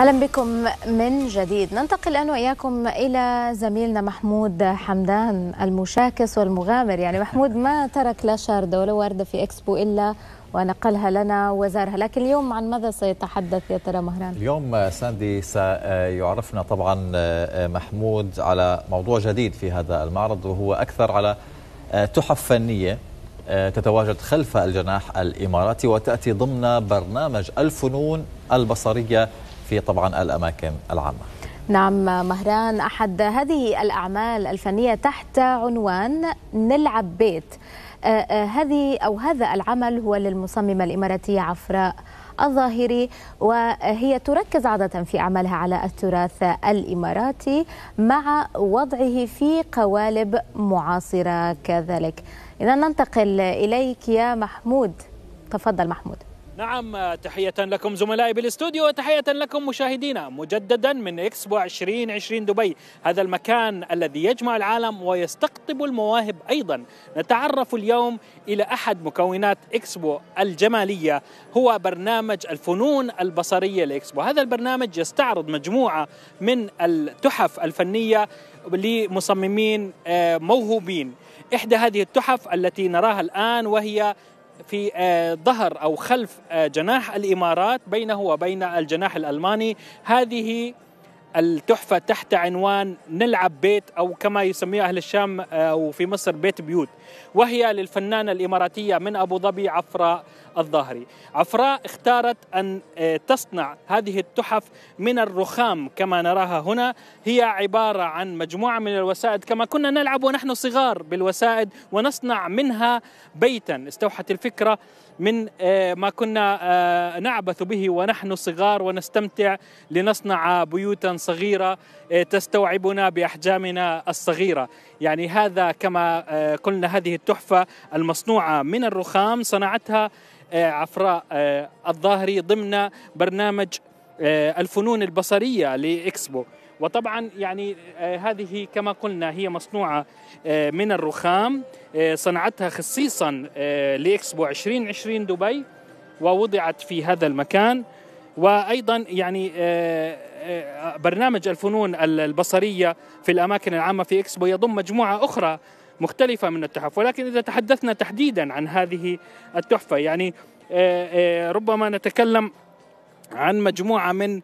اهلا بكم من جديد ننتقل الان واياكم الى زميلنا محمود حمدان المشاكس والمغامر يعني محمود ما ترك لا شارده ولا ورده في اكسبو الا ونقلها لنا وزارها لكن اليوم عن ماذا سيتحدث يا ترى مهران اليوم ساندي سيعرفنا طبعا آه، محمود على موضوع جديد في هذا المعرض وهو اكثر على آه، تحف فنيه آه، تتواجد خلف الجناح الاماراتي وتاتي ضمن برنامج الفنون البصريه في طبعا الأماكن العامة نعم مهران أحد هذه الأعمال الفنية تحت عنوان نلعب بيت آه، آه، هذه أو هذا العمل هو للمصممة الإماراتية عفراء الظاهري وهي تركز عادة في أعمالها على التراث الإماراتي مع وضعه في قوالب معاصرة كذلك إذا ننتقل إليك يا محمود تفضل محمود نعم تحية لكم زملائي بالاستوديو وتحية لكم مشاهدينا مجددا من اكسبو 2020 دبي هذا المكان الذي يجمع العالم ويستقطب المواهب أيضا نتعرف اليوم إلى أحد مكونات اكسبو الجمالية هو برنامج الفنون البصرية لاكسبو هذا البرنامج يستعرض مجموعة من التحف الفنية لمصممين آه، موهوبين إحدى هذه التحف التي نراها الآن وهي في آه، ظهر او خلف آه، جناح الامارات بينه وبين الجناح الالماني هذه التحفة تحت عنوان نلعب بيت أو كما يسميه أهل الشام آه، أو في مصر بيت بيوت وهي للفنانة الإماراتية من أبو ظبي عفراء الظاهري عفراء اختارت أن آه، تصنع هذه التحف من الرخام كما نراها هنا هي عبارة عن مجموعة من الوسائد كما كنا نلعب ونحن صغار بالوسائد ونصنع منها بيتا استوحت الفكرة من آه، ما كنا نعبث به ونحن صغار ونستمتع لنصنع بيوتا صغيرة آه، تستوعبنا بأحجامنا الصغيرة يعني هذا كما آه، قلنا هذه التحفة المصنوعة من الرخام صنعتها آه، عفراء الظاهري ضمن برنامج الفنون البصرية لإكسبو وطبعا يعني هذه كما قلنا هي مصنوعة من الرخام صنعتها خصيصا لإكسبو 2020 دبي ووضعت في هذا المكان وايضا يعني آه، آه، برنامج الفنون البصريه في الاماكن العامه في اكسبو يضم مجموعه اخرى مختلفه من التحف ولكن اذا تحدثنا تحديدا عن هذه التحفه يعني آه، ربما نتكلم عن مجموعه من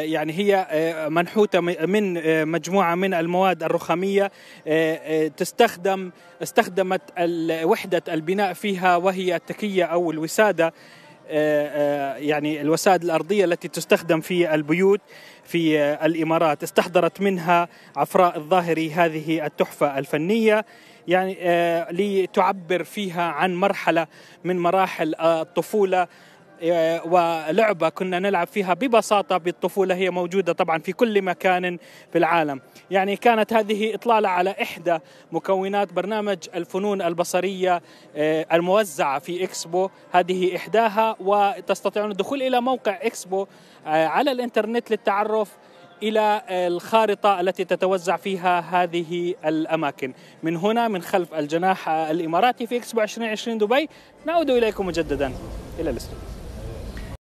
يعني هي منحوته من مجموعه من المواد الرخاميه تستخدم استخدمت وحده البناء فيها وهي التكيه او الوساده آه، آه، يعني الوسائد الأرضية التي تستخدم في البيوت في آه، الإمارات استحضرت منها عفراء الظاهري هذه التحفة الفنية يعني لتعبر فيها عن مرحلة من مراحل الطفولة إيه، ولعبة كنا نلعب فيها ببساطة بالطفولة هي موجودة طبعا في كل مكان في العالم يعني كانت هذه إطلالة على إحدى مكونات برنامج الفنون البصرية إيه، الموزعة في إكسبو هذه إحداها وتستطيعون الدخول إلى موقع إكسبو إيه، على الإنترنت للتعرف الى الخارطه التي تتوزع فيها هذه الاماكن من هنا من خلف الجناح الاماراتي في اكسبو 2020 دبي نعود اليكم مجددا الى الاستوديو